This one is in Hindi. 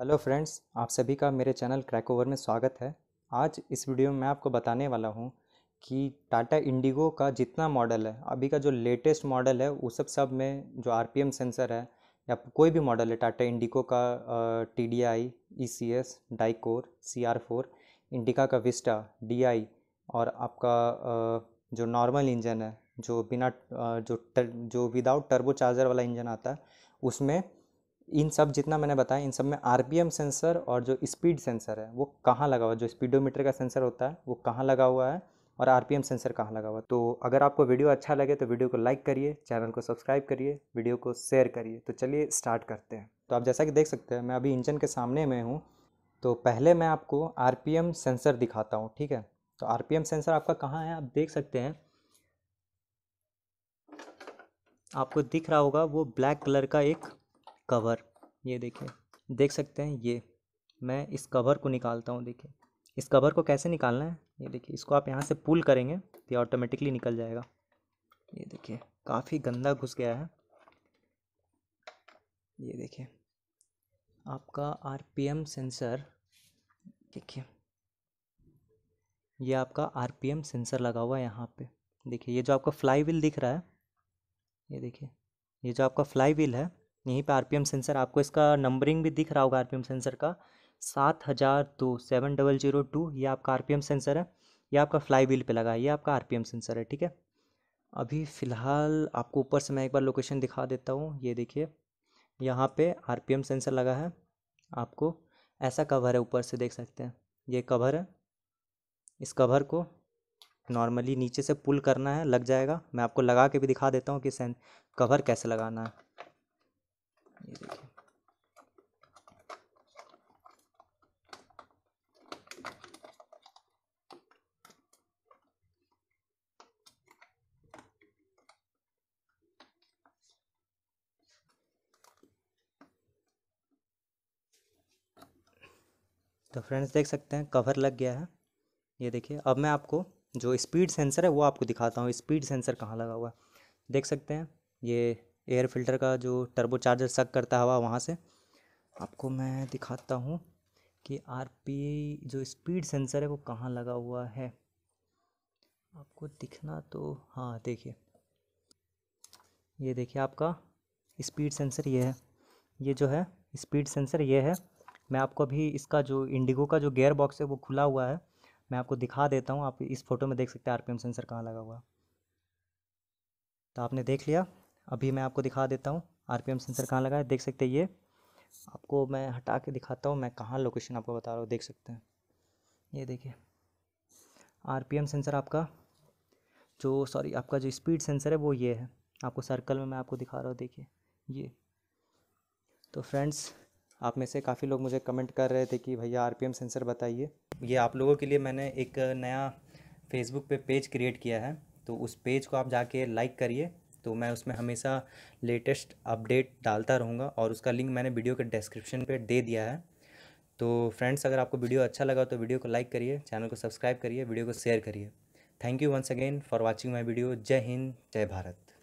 हेलो फ्रेंड्स आप सभी का मेरे चैनल क्रैक ओवर में स्वागत है आज इस वीडियो में मैं आपको बताने वाला हूँ कि टाटा इंडिगो का जितना मॉडल है अभी का जो लेटेस्ट मॉडल है वो सब सब में जो आरपीएम सेंसर है या कोई भी मॉडल है टाटा इंडिगो का T D I E C S dicor C R four Indica का विस्टा डी आई और आपका जो नॉर्मल इंजन है जो बिना जो टर, जो विदाउट टर्बो चार्जर वाला इंजन आता है उसमें इन सब जितना मैंने बताया इन सब में आर सेंसर और जो स्पीड सेंसर है वो कहाँ लगा हुआ है जो स्पीडोमीटर का सेंसर होता है वो कहाँ लगा हुआ है और आर सेंसर कहाँ लगा हुआ है तो अगर आपको वीडियो अच्छा लगे तो वीडियो को लाइक करिए चैनल को सब्सक्राइब करिए वीडियो को शेयर करिए तो चलिए स्टार्ट करते हैं तो आप जैसा कि देख सकते हैं मैं अभी इंजन के सामने में हूँ तो पहले मैं आपको आर सेंसर दिखाता हूँ ठीक है तो आर सेंसर आपका कहाँ है आप देख सकते हैं आपको दिख रहा होगा वो ब्लैक कलर का एक कवर ये देखिए देख सकते हैं ये मैं इस कवर को निकालता हूँ देखिए इस कवर को कैसे निकालना है ये देखिए इसको आप यहाँ से पुल करेंगे तो ये ऑटोमेटिकली निकल जाएगा ये देखिए काफ़ी गंदा घुस गया है ये देखिए आपका आरपीएम सेंसर देखिए ये आपका आरपीएम सेंसर लगा हुआ है यहाँ पे देखिए ये जो आपका फ्लाई व्हील दिख रहा है ये देखिए ये जो आपका फ्लाई व्हील है यहीं पे आरपीएम सेंसर आपको इसका नंबरिंग भी दिख रहा होगा आरपीएम सेंसर का सात हज़ार दो सेवन डबल जीरो टू ये आपका आरपीएम सेंसर है ये आपका फ्लाई व्हील पर लगा है ये आपका आरपीएम सेंसर है ठीक है अभी फ़िलहाल आपको ऊपर से मैं एक बार लोकेशन दिखा देता हूँ ये देखिए यहाँ पे आरपीएम सेंसर लगा है आपको ऐसा कवर है ऊपर से देख सकते हैं ये कवर है इस कवर को नॉर्मली नीचे से पुल करना है लग जाएगा मैं आपको लगा के भी दिखा देता हूँ कि सें कवर कैसे लगाना है ये देखिए तो फ्रेंड्स देख सकते हैं कवर लग गया है ये देखिए अब मैं आपको जो स्पीड सेंसर है वो आपको दिखाता हूँ स्पीड सेंसर कहाँ लगा हुआ है देख सकते हैं ये एयर फिल्टर का जो टर्बो चार्जर सक करता हवा वहाँ से आपको मैं दिखाता हूँ कि आर जो स्पीड सेंसर है वो कहाँ लगा हुआ है आपको दिखना तो हाँ देखिए ये देखिए आपका स्पीड सेंसर ये है ये जो है स्पीड सेंसर ये है मैं आपको अभी इसका जो इंडिगो का जो गेयर बॉक्स है वो खुला हुआ है मैं आपको दिखा देता हूँ आप इस फोटो में देख सकते हैं आरपीएम सेंसर कहाँ लगा हुआ तो आपने देख लिया अभी मैं आपको दिखा देता हूँ एम सेंसर कहाँ लगा है देख सकते हैं ये आपको मैं हटा के दिखाता हूँ मैं कहाँ लोकेशन आपको बता रहा हूँ देख सकते हैं ये देखिए एम सेंसर आपका जो सॉरी आपका जो स्पीड सेंसर है वो ये है आपको सर्कल में मैं आपको दिखा रहा हूँ देखिए ये तो फ्रेंड्स आप में से काफ़ी लोग मुझे कमेंट कर रहे थे कि भैया एम सेंसर बताइए ये आप लोगों के लिए मैंने एक नया फेसबुक पे पेज क्रिएट किया है तो उस पेज को आप जाके लाइक करिए तो मैं उसमें हमेशा लेटेस्ट अपडेट डालता रहूँगा और उसका लिंक मैंने वीडियो के डिस्क्रिप्शन पर दे दिया है तो फ्रेंड्स अगर आपको वीडियो अच्छा लगा तो वीडियो को लाइक करिए चैनल को सब्सक्राइब करिए वीडियो को शेयर करिए thank you once again for watching my video जय हिंद जय भारत